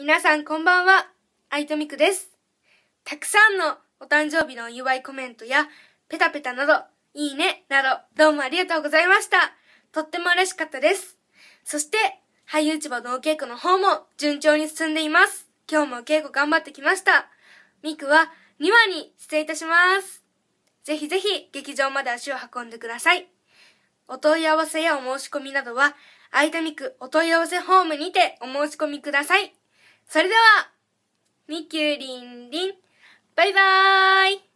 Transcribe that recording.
皆さんこんばんは、あいとみくです。たくさんのお誕生日のお祝いコメントや、ペタペタなど、いいね、など、どうもありがとうございました。とっても嬉しかったです。そして、俳優市場のお稽古の方も順調に進んでいます。今日もお稽古頑張ってきました。みくは2話に出演いたします。ぜひぜひ劇場まで足を運んでください。お問い合わせやお申し込みなどは、あいたみくお問い合わせホームにてお申し込みください。それでは、みきゅりんりん、バイバーイ